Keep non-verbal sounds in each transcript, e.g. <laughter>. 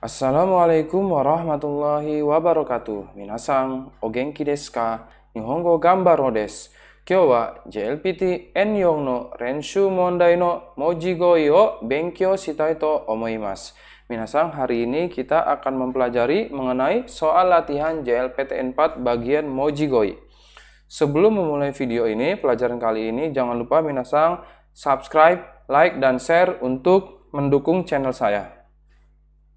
Assalamualaikum warahmatullahi wabarakatuh. Minasang, ogenki desu ka? Nihongo gambaro desu. Kyou wa JLPT N4 no renshu mondai no mojigoi Sitaito o benkyou shitai to omoimasu. Minasang, hari ini kita akan mempelajari mengenai soal latihan JLPT n 4 bagian Mojigoi. Sebelum memulai video ini, pelajaran kali ini jangan lupa minasang subscribe, like, dan share untuk mendukung channel saya.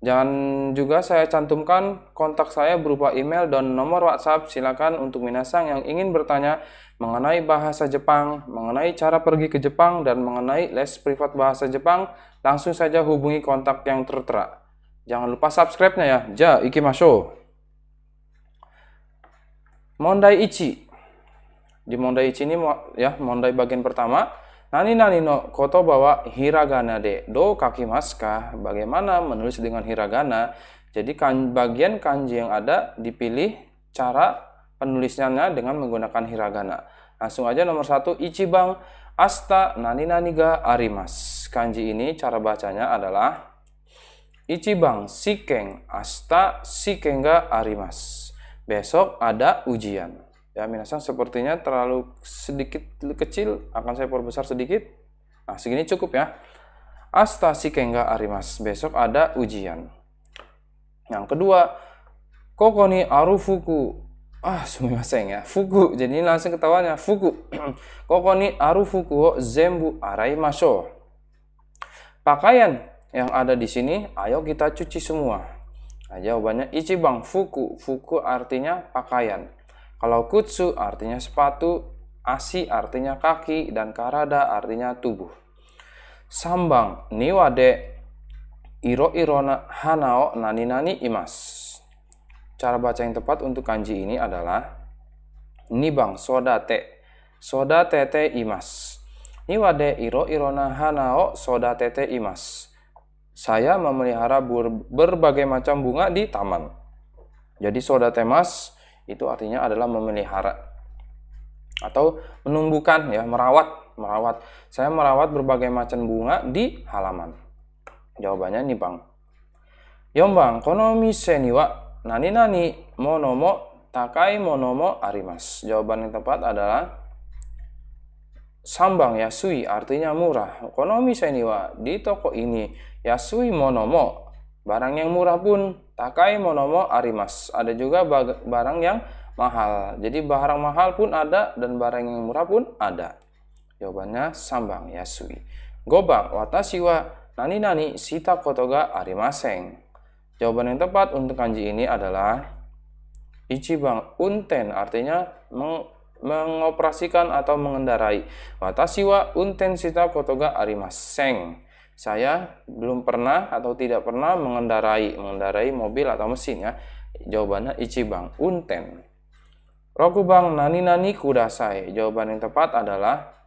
Jangan juga saya cantumkan kontak saya berupa email dan nomor WhatsApp. Silakan untuk minasang yang ingin bertanya mengenai bahasa Jepang, mengenai cara pergi ke Jepang, dan mengenai les privat bahasa Jepang, langsung saja hubungi kontak yang tertera. Jangan lupa subscribe-nya ya. Ja, ikimasho. Mondai Ichi. Di Mondai Ichi ini ya, Mondai bagian pertama. Nani nani no koto bawa hiragana de do kaki maskah. Bagaimana menulis dengan hiragana? Jadi kan, bagian kanji yang ada dipilih cara penulisannya dengan menggunakan hiragana. Langsung aja nomor satu Ichibang Asta nani nani ga arimas. Kanji ini cara bacanya adalah Ichibang sikeng asta sikeng ga arimas. Besok ada ujian. Ya minasan sepertinya terlalu sedikit kecil, akan saya perbesar sedikit. Nah, segini cukup ya. astasi kengga arimas. Besok ada ujian. Yang kedua, kokoni arufuku. Ah, sumimasen ya. Fuku. Jadi ini langsung ketahuannya. Fuku. <clears throat> kokoni arufuku wo zembu araimasho. Pakaian yang ada di sini, ayo kita cuci semua. Nah, jawabannya bang fuku. Fuku artinya pakaian. Kalau kutsu artinya sepatu, asi artinya kaki, dan karada artinya tubuh. Sambang niwade iro irona hanao nani nani imas. Cara baca yang tepat untuk kanji ini adalah ni bang soda te soda tete imas. Niwade iro irona hanao soda tete imas. Saya memelihara berbagai macam bunga di taman. Jadi soda temas itu artinya adalah memelihara atau menumbuhkan ya merawat merawat saya merawat berbagai macam bunga di halaman jawabannya nih bang Yombang konomi seniwa nani nani monomo takai monomo arimas jawaban yang tepat adalah sambang yasui artinya murah konomi seniwa di toko ini yasui monomo Barang yang murah pun takai monomo arimas. Ada juga barang yang mahal. Jadi barang mahal pun ada dan barang yang murah pun ada. Jawabannya sambang yasui. Gobang watasiwa nani nani sita kotoga arimaseng. Jawaban yang tepat untuk kanji ini adalah Ichibang unten artinya meng mengoperasikan atau mengendarai. Watashi unten sita kotoga arimaseng saya belum pernah atau tidak pernah mengendarai mengendarai mobil atau mesin ya jawabannya ichibang unten rokubang nani nani kudasai jawaban yang tepat adalah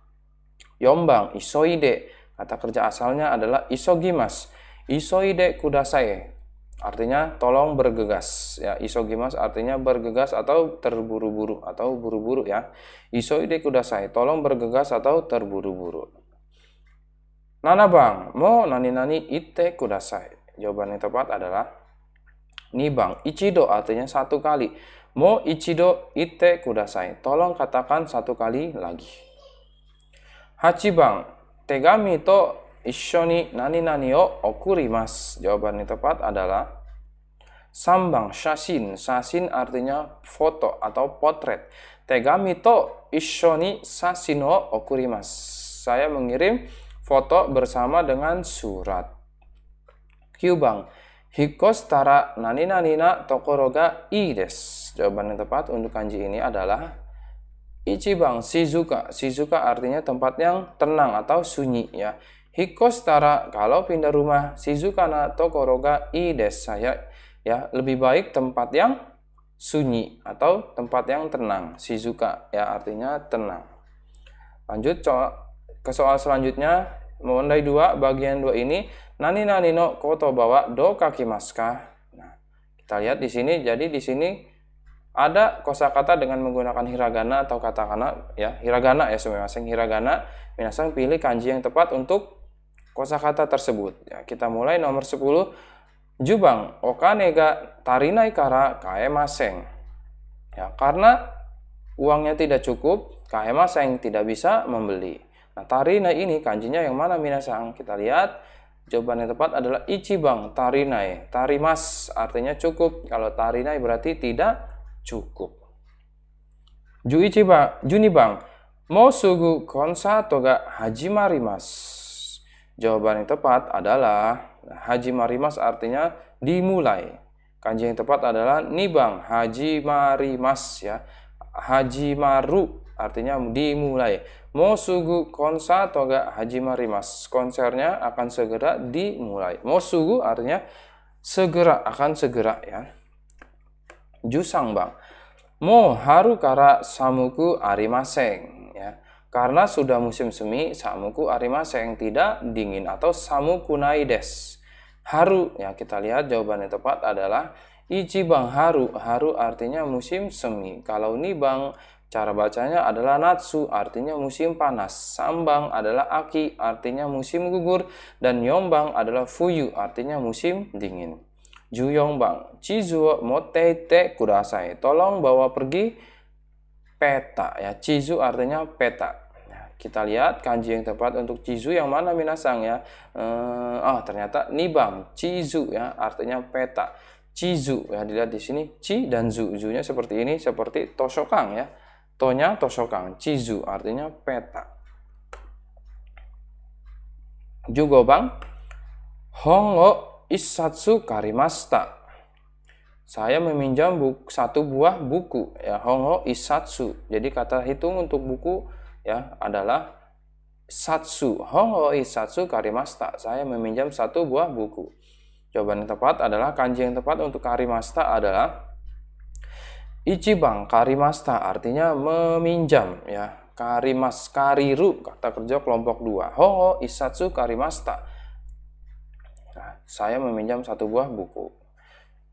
yombang isoide kata kerja asalnya adalah isogimas isoide kudasai artinya tolong bergegas ya isogimas artinya bergegas atau terburu-buru atau buru-buru ya isoide kudasai tolong bergegas atau terburu-buru Nana bang, mo nani nani ite kudasai. Jawaban yang tepat adalah ni bang Ichido artinya satu kali. Mo ichido ite kudasai. Tolong katakan satu kali lagi. Hachi bang, tegami to ishoni nani nani o okurimas. Jawaban yang tepat adalah sambang shasin. Shasin artinya foto atau potret. Tegami to ishoni sasino okurimas. Saya mengirim foto bersama dengan surat. Kyubang. Hikos tara nani nanina tokoroga des. Jawaban yang tepat untuk kanji ini adalah Ichibang Shizuka. Shizuka artinya tempat yang tenang atau sunyi ya. Hikos tara kalau pindah rumah Shizuka na tokoroga des. Saya ya lebih baik tempat yang sunyi atau tempat yang tenang. Shizuka ya artinya tenang. Lanjut ke soal selanjutnya Mondai dua bagian dua ini nani nani no koto bawa do kaki maska. Nah, kita lihat di sini jadi di sini ada kosakata dengan menggunakan hiragana atau katakana ya hiragana ya semuanya hiragana minasang pilih kanji yang tepat untuk kosakata tersebut ya, kita mulai nomor 10 jubang okanega tarinai kara kae maseng ya karena uangnya tidak cukup kae maseng tidak bisa membeli Nah, tarina ini kanjinya yang mana minasang? Kita lihat jawaban yang tepat adalah ichibang tarinai. Tarimas artinya cukup. Kalau tarinai berarti tidak cukup. Ju ichibang, junibang. Mau sugu konsa toga hajimarimas. Jawaban yang tepat adalah hajimarimas artinya dimulai. Kanji yang tepat adalah nibang hajimarimas ya. Hajimaru artinya dimulai Mosugu Konsa Toga Hajima Rimas. Konsernya akan segera dimulai. Mosugu artinya segera, akan segera ya. Jusang Bang. Mo haru kara samuku arimaseng ya. Karena sudah musim semi, samuku arimaseng tidak dingin atau samuku naides Haru ya kita lihat jawaban yang tepat adalah ichi bang haru. Haru artinya musim semi. Kalau ni bang Cara bacanya adalah Natsu, artinya musim panas. Sambang adalah Aki, artinya musim gugur. Dan Yombang adalah Fuyu, artinya musim dingin. Juyombang, Chizuo Moteite Kudasai. Tolong bawa pergi peta. ya Chizu artinya peta. Ya, kita lihat kanji yang tepat untuk Chizu yang mana Minasang ya. Ehm, ah ternyata nibang. Chizu ya artinya peta. Chizu ya dilihat di sini Chi dan Zu. Zunya seperti ini, seperti Toshokang ya. Tonya tosokang, cizu artinya peta. Juga bang, hongo isatsu karimasta. Saya meminjam buku, satu buah buku ya hongo isatsu. Jadi kata hitung untuk buku ya adalah satsu. Hongo isatsu karimasta. Saya meminjam satu buah buku. Jawaban yang tepat adalah kanji yang tepat untuk karimasta adalah Ichibang karimasta artinya meminjam ya. Karimas kariru kata kerja kelompok dua. Hoho isatsu karimasta. Nah, saya meminjam satu buah buku.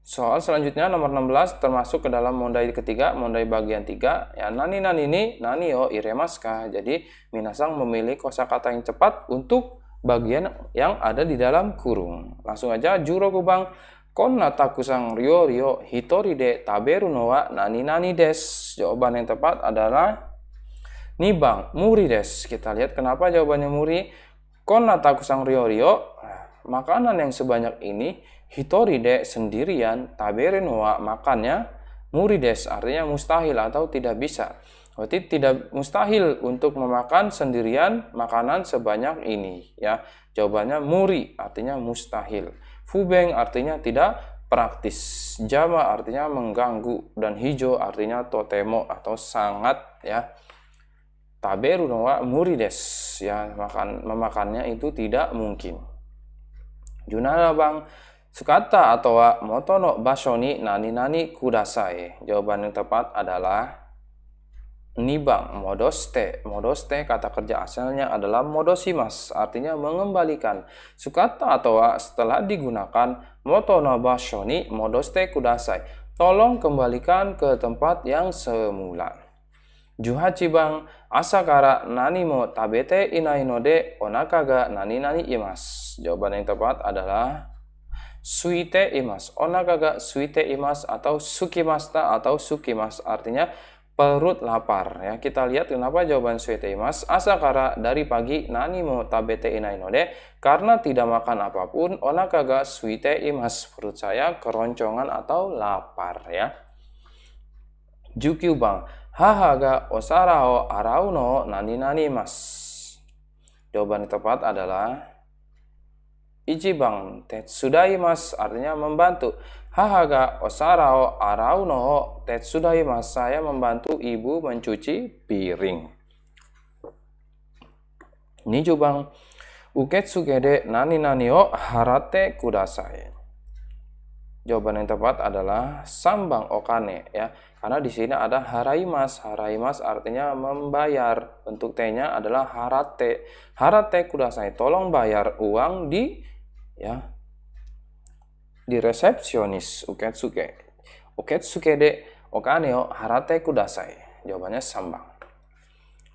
Soal selanjutnya nomor 16 termasuk ke dalam mondai ketiga, mondai bagian 3. Ya, nani nani ini nani yo iremaska. Jadi, minasang memilih kosakata yang cepat untuk bagian yang ada di dalam kurung. Langsung aja juro kubang Konna takusang rio rio, hitori de taberu noa nani nani des. Jawaban yang tepat adalah nibang muri des. Kita lihat kenapa jawabannya muri. Konna takusang rio rio, Makanan yang sebanyak ini hitori de sendirian taberu noa makannya muri des. Artinya mustahil atau tidak bisa. Berarti tidak mustahil untuk memakan sendirian makanan sebanyak ini ya. Jawabannya muri artinya mustahil. Fubeng artinya tidak praktis. Jama artinya mengganggu dan hijau artinya totemo atau sangat ya. Taberu wa murides ya makan memakannya itu tidak mungkin. Junara bang sukata atau motono basoni nani nani kudasai. Jawaban yang tepat adalah nibang modoste modoste kata kerja asalnya adalah modosimas artinya mengembalikan sukata atau setelah digunakan motonabashoni modoste kudasai tolong kembalikan ke tempat yang semula juhachibang asakara nani mo tabete inainode onakaga nani nani imas jawaban yang tepat adalah suite imas onakaga suite imas atau sukimasta atau sukimas artinya perut lapar ya kita lihat kenapa jawaban sueteimas asa kara dari pagi nani mo tabete inai node karena tidak makan apapun onakaga suiteimas perut saya keroncongan atau lapar ya jukyu bang hahaga osarao arauno nani nani mas jawaban yang tepat adalah ichibang tetsudai mas artinya membantu Hahaha, osarao osara arau no ho tetsuda Saya membantu ibu mencuci piring. coba bang. Uketsugede nani nani o harate kudasai. Jawaban yang tepat adalah sambang okane ya. Karena di sini ada haraimas. Haraimas artinya membayar. Bentuk T-nya adalah harate. Harate kudasai. Tolong bayar uang di ya di resepsionis uketsuke. Uketsuke de okane o harate kudasai. Jawabannya sambang.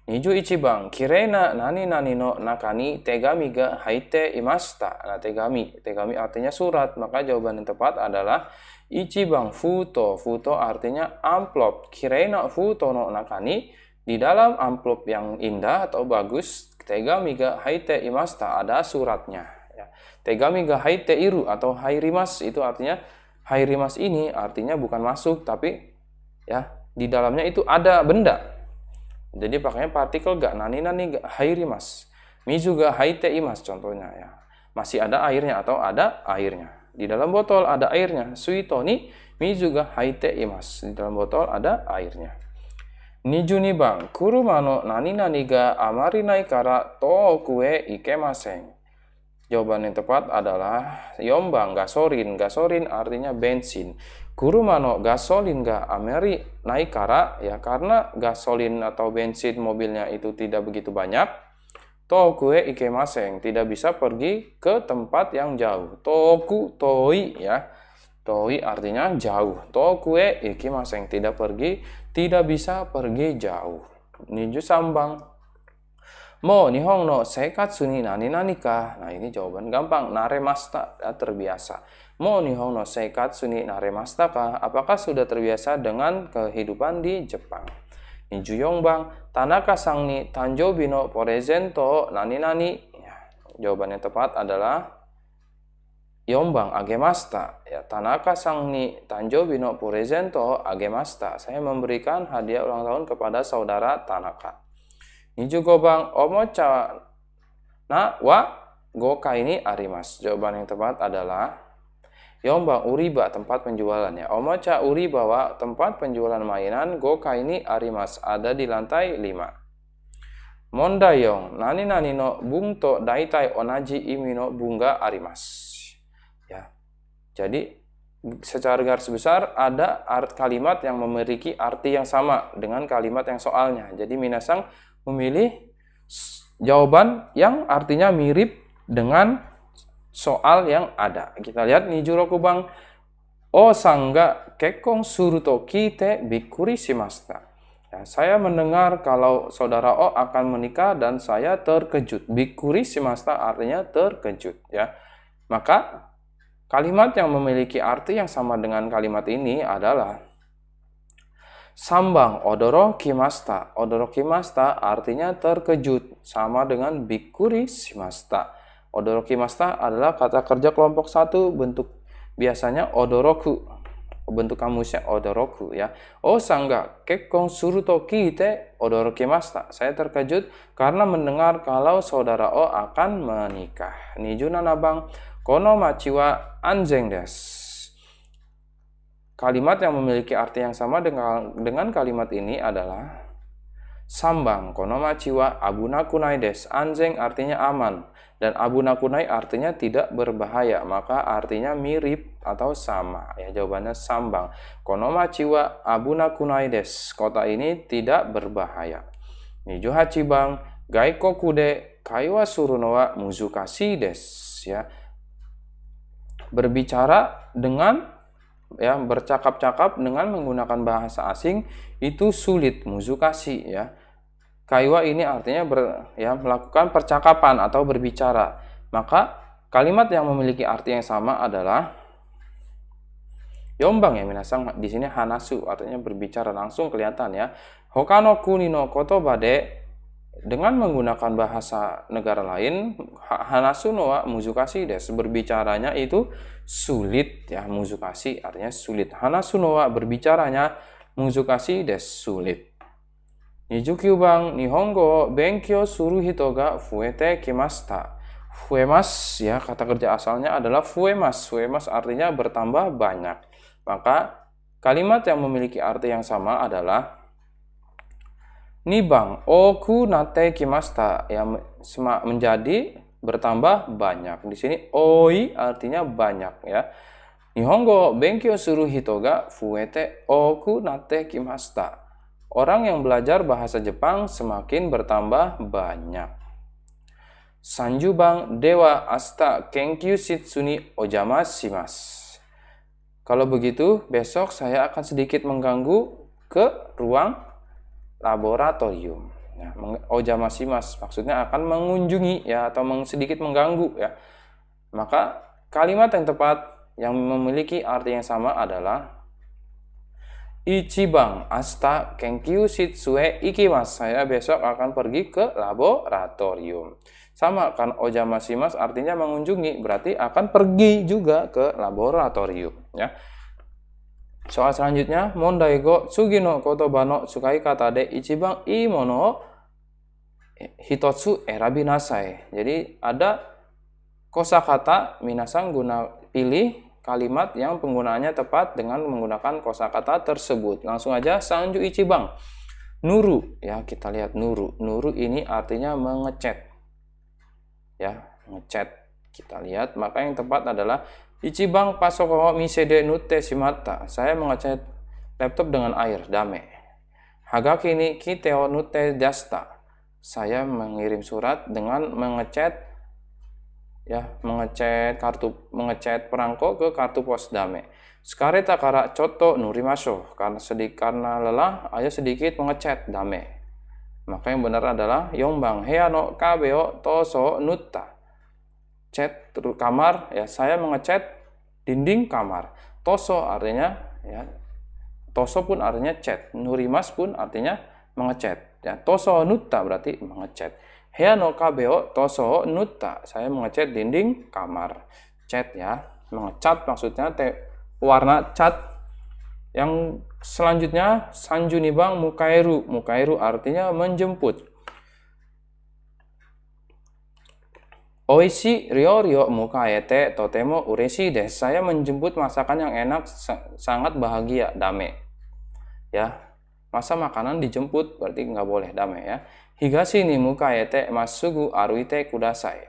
Niju ichiban kirei na nani nani no nakani tegami ga haite imasta. Nah, tegami, tegami artinya surat. Maka jawaban yang tepat adalah ichiban futo. Futo artinya amplop. Kirei na futo no nakani di dalam amplop yang indah atau bagus, tegami ga haite imasta ada suratnya. Tegami ga hai teiru atau hai rimas itu artinya hai rimas ini artinya bukan masuk tapi ya di dalamnya itu ada benda. Jadi pakainya partikel ga nani nani ga hai rimas. Mi juga hai teimas contohnya ya. Masih ada airnya atau ada airnya. Di dalam botol ada airnya. Suitoni mi juga hai teimas. Di dalam botol ada airnya. Ni ni bang, kurumano nani nani ga amari naikara kara to kue ikemasen. Jawaban yang tepat adalah Yombang gasorin. Gasorin artinya bensin. Guru mano gasolin ga ameri naik kara ya karena gasolin atau bensin mobilnya itu tidak begitu banyak. Toku e ike maseng tidak bisa pergi ke tempat yang jauh. Toku toi ya. Toi artinya jauh. Toku e ike maseng tidak pergi tidak bisa pergi jauh. Niju sambang Mo nihong no seikatsu suni nani nani kah? Nah ini jawaban gampang. Naremasta ya, terbiasa. Mo nihong no seikatsu ni naremasta kah? Apakah sudah terbiasa dengan kehidupan di Jepang? Juyong bang, Tanaka sang ni Tanjo bino porezento nani nani. Ya, yang tepat adalah Yombang agemasta ya Tanaka sang ni Tanjo bino porezento agemasta. Saya memberikan hadiah ulang tahun kepada saudara Tanaka. 25 ini arimas. Jawaban yang tepat adalah Yomba Uriba tempat penjualannya. Omocha Uriba wa tempat penjualan mainan Goka ini Arimas ada di lantai 5. Mondayong nani nani no bungto daitai onaji imino bunga arimas. Ya. Jadi secara garis besar ada art kalimat yang memiliki arti yang sama dengan kalimat yang soalnya. Jadi minasang memilih jawaban yang artinya mirip dengan soal yang ada. Kita lihat nih Juroku Bang. oh sangga kekong suruto kite bikuri simasta. Ya, saya mendengar kalau saudara O akan menikah dan saya terkejut. Bikuri simasta artinya terkejut. Ya, maka kalimat yang memiliki arti yang sama dengan kalimat ini adalah sambang odoro kimasta. Odoro kimasta artinya terkejut, sama dengan bikuri simasta. Odoro kimasta adalah kata kerja kelompok satu bentuk biasanya odoroku bentuk kamusnya odoroku ya. Oh sangga kekong suruto kite odoro kimasta. Saya terkejut karena mendengar kalau saudara O akan menikah. Nijuna nabang kono machiwa anjeng des. Kalimat yang memiliki arti yang sama dengan, kalimat ini adalah Sambang, konoma ciwa, abunakunaides, anjing artinya aman, dan abunakunai artinya tidak berbahaya, maka artinya mirip atau sama. Ya, jawabannya sambang. Konoma ciwa, abunakunaides, kota ini tidak berbahaya. hachibang gaiko kude kaiwa surunowa, muzukasi des. Ya. Berbicara dengan ya bercakap-cakap dengan menggunakan bahasa asing itu sulit muzukasi ya kaiwa ini artinya ber, ya melakukan percakapan atau berbicara maka kalimat yang memiliki arti yang sama adalah yombang ya minasang di sini hanasu artinya berbicara langsung kelihatan ya hokano kunino koto bade dengan menggunakan bahasa negara lain Hanasunoa muzukasi des berbicaranya itu sulit ya muzukasi artinya sulit Hanasunoa berbicaranya muzukasi des sulit Nijukyu bang nihongo benkyo suru hitoga fuete kimasta fuemas ya kata kerja asalnya adalah fuemas fuemas artinya bertambah banyak maka kalimat yang memiliki arti yang sama adalah Nibang oku nate kimasta ya menjadi bertambah banyak. Di sini oi artinya banyak ya. Nihongo benkyo suru hitoga fuete oku nate kimasta. Orang yang belajar bahasa Jepang semakin bertambah banyak. Sanjubang dewa asta kenkyu ojama simas. Kalau begitu, besok saya akan sedikit mengganggu ke ruang laboratorium. Ya, oh, mas, maksudnya akan mengunjungi ya atau sedikit mengganggu ya. Maka kalimat yang tepat yang memiliki arti yang sama adalah Ichibang asta kenkyu sitsue ikimas. Saya besok akan pergi ke laboratorium. Sama kan oja oh, mas. artinya mengunjungi, berarti akan pergi juga ke laboratorium ya. Soal selanjutnya, Mondai go Sugino koto bano sukai kata de ichiban i mono hitotsu era nasai. Jadi ada kosakata minasang guna pilih kalimat yang penggunaannya tepat dengan menggunakan kosakata tersebut. Langsung aja sanju ichiban. Nuru ya kita lihat nuru. Nuru ini artinya mengecat. Ya, ngecat. Kita lihat maka yang tepat adalah Ici bang Ichibang pasoko misede si mata, Saya mengecat laptop dengan air, dame. Haga kini kita nute jasta. Saya mengirim surat dengan mengecat ya mengecat kartu mengecat perangko ke kartu pos dame. tak kara coto nuri masuk karena sedih karena lelah ayo sedikit mengecat dame. Maka yang benar adalah yombang heano kabeo toso nuta cat kamar ya saya mengecat dinding kamar toso artinya ya toso pun artinya cat nurimas pun artinya mengecat ya toso nuta berarti mengecat hea no kabeo toso nuta saya mengecat dinding kamar cat ya mengecat maksudnya te, warna cat yang selanjutnya sanjuni bang mukairu mukairu artinya menjemput Oishi ryorio mukaete totemo ureshi des. Saya menjemput masakan yang enak sangat bahagia dame. Ya. Masa makanan dijemput berarti nggak boleh dame ya. Higashi ni mukaete masugu aruite kudasai.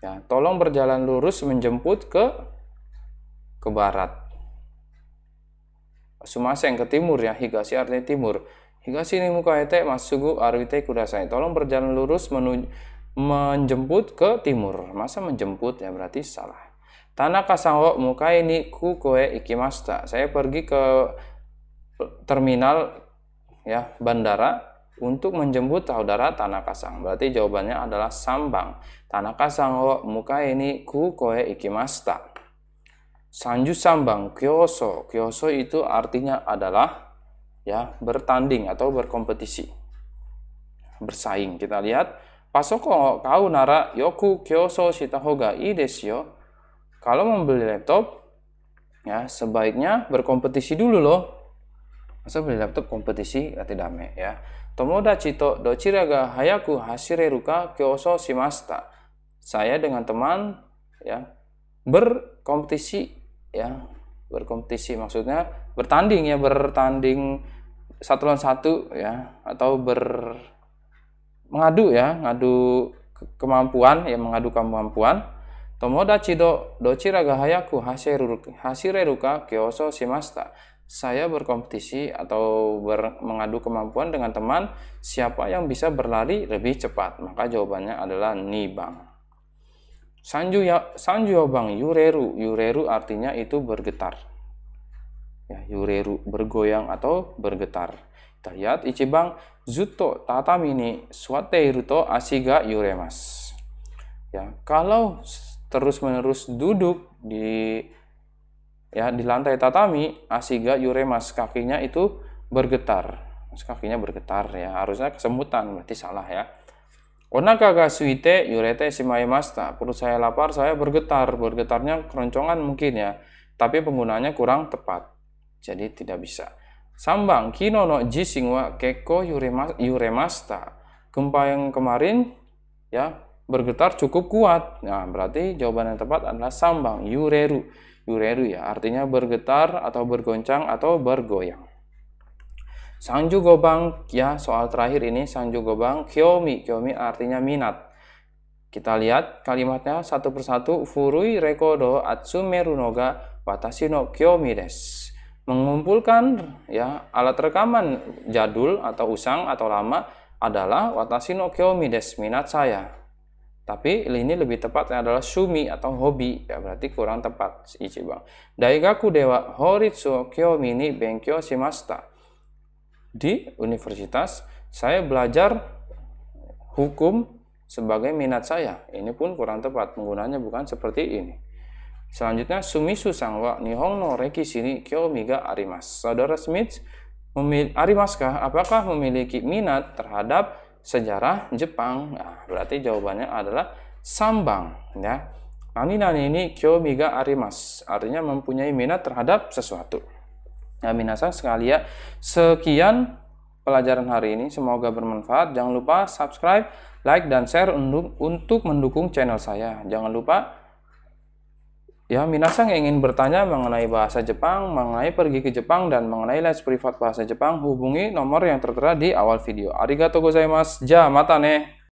Ya, tolong berjalan lurus menjemput ke ke barat. Sumaseng ke timur ya, higashi artinya timur. Higashi ni mukaete masugu aruite kudasai. Tolong berjalan lurus menuju menjemput ke timur. Masa menjemput ya berarti salah. Tanaka sango muka ini ku koe ikimasta. Saya pergi ke terminal ya bandara untuk menjemput saudara Tanaka sang. Berarti jawabannya adalah sambang. Tanaka sango muka ini ku koe ikimasta. Sanju sambang kyoso. Kyoso itu artinya adalah ya bertanding atau berkompetisi. Bersaing. Kita lihat Pasoko kau nara yoku kyoso hoga i mau membeli laptop, ya sebaiknya berkompetisi dulu loh. Masa beli laptop kompetisi tidak dame ya. Tomodachi to dochira ga hayaku hashireru ka kyoso shimasta. Saya dengan teman ya berkompetisi ya berkompetisi maksudnya bertanding ya bertanding satu lawan satu ya atau ber mengadu ya, mengadu kemampuan ya mengadu kemampuan. Tomoda do docira gahayaku hayaku hasireruka kyoso simasta Saya berkompetisi atau ber, mengadu kemampuan dengan teman siapa yang bisa berlari lebih cepat. Maka jawabannya adalah nibang. Sanju ya, sanju bang yureru. Yureru artinya itu bergetar. Ya, yureru bergoyang atau bergetar. Tayat ichibang zuto tatami ni suwate ruto asiga yuremas. Ya, kalau terus-menerus duduk di ya di lantai tatami asiga yuremas kakinya itu bergetar kakinya bergetar ya harusnya kesemutan berarti salah ya onaka ga suite yurete simaemasta perut saya lapar saya bergetar bergetarnya keroncongan mungkin ya tapi penggunaannya kurang tepat jadi tidak bisa Sambang kino no jising wa keko yuremasta. Gempa yang kemarin ya bergetar cukup kuat. Nah, berarti jawaban yang tepat adalah sambang yureru. Yureru ya artinya bergetar atau bergoncang atau bergoyang. Sanju Gobang ya soal terakhir ini Sanju Gobang Kyomi Kyomi artinya minat. Kita lihat kalimatnya satu persatu Furui Rekodo Atsumeru Noga Watashi no Kyomi desu mengumpulkan ya alat rekaman jadul atau usang atau lama adalah watashi no kyomi desu, minat saya. Tapi ini lebih tepatnya adalah sumi atau hobi. Ya berarti kurang tepat bang. Daigaku dewa horitsu kyomi ni benkyo shimashita. Di universitas saya belajar hukum sebagai minat saya. Ini pun kurang tepat. Penggunanya bukan seperti ini. Selanjutnya, sumisu sangwa nihong no reki sini kyo miga arimas. Saudara Smith, arimaskah? Apakah memiliki minat terhadap sejarah Jepang? Nah, berarti jawabannya adalah sambang. Ya. Nani nani ini kyo miga arimas. Artinya mempunyai minat terhadap sesuatu. Ya, minasa sekali ya. Sekian pelajaran hari ini. Semoga bermanfaat. Jangan lupa subscribe, like, dan share untuk mendukung channel saya. Jangan lupa Ya, minasang ingin bertanya mengenai bahasa Jepang, mengenai pergi ke Jepang, dan mengenai les privat bahasa Jepang, hubungi nomor yang tertera di awal video. Arigatou gozaimasu. Ja, mata ne.